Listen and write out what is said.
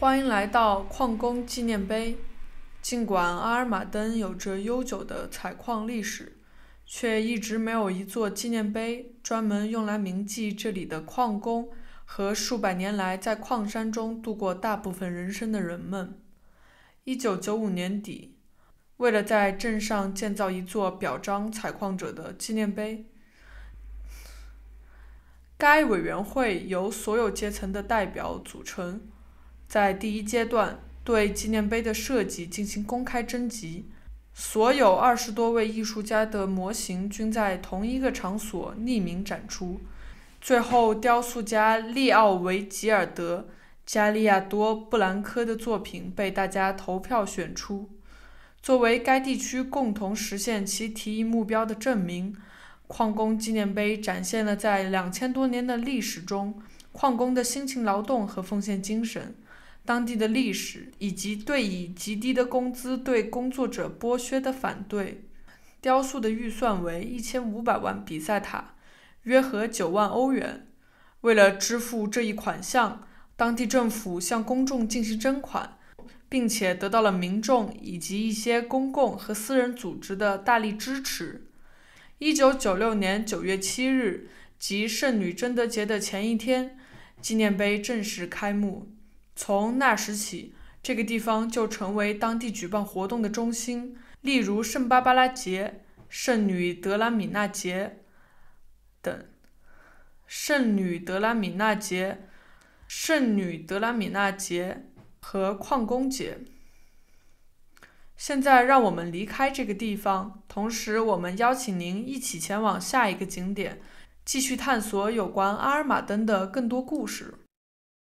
欢迎来到矿工纪念碑。尽管阿尔马登有着悠久的采矿历史，却一直没有一座纪念碑专门用来铭记这里的矿工和数百年来在矿山中度过大部分人生的人们。一九九五年底，为了在镇上建造一座表彰采矿者的纪念碑，该委员会由所有阶层的代表组成。在第一阶段，对纪念碑的设计进行公开征集，所有二十多位艺术家的模型均在同一个场所匿名展出。最后，雕塑家利奥维吉尔德加利亚多布兰科的作品被大家投票选出。作为该地区共同实现其提议目标的证明，矿工纪念碑展现了在两千多年的历史中，矿工的辛勤劳动和奉献精神。当地的历史以及对以极低的工资对工作者剥削的反对。雕塑的预算为一千五百万比塞塔，约合九万欧元。为了支付这一款项，当地政府向公众进行征款，并且得到了民众以及一些公共和私人组织的大力支持。一九九六年九月七日，即圣女贞德节的前一天，纪念碑正式开幕。从那时起，这个地方就成为当地举办活动的中心，例如圣巴巴拉节、圣女德拉米娜节等、圣女德拉米娜节、圣女德拉米娜节和矿工节。现在，让我们离开这个地方，同时我们邀请您一起前往下一个景点，继续探索有关阿尔玛登的更多故事。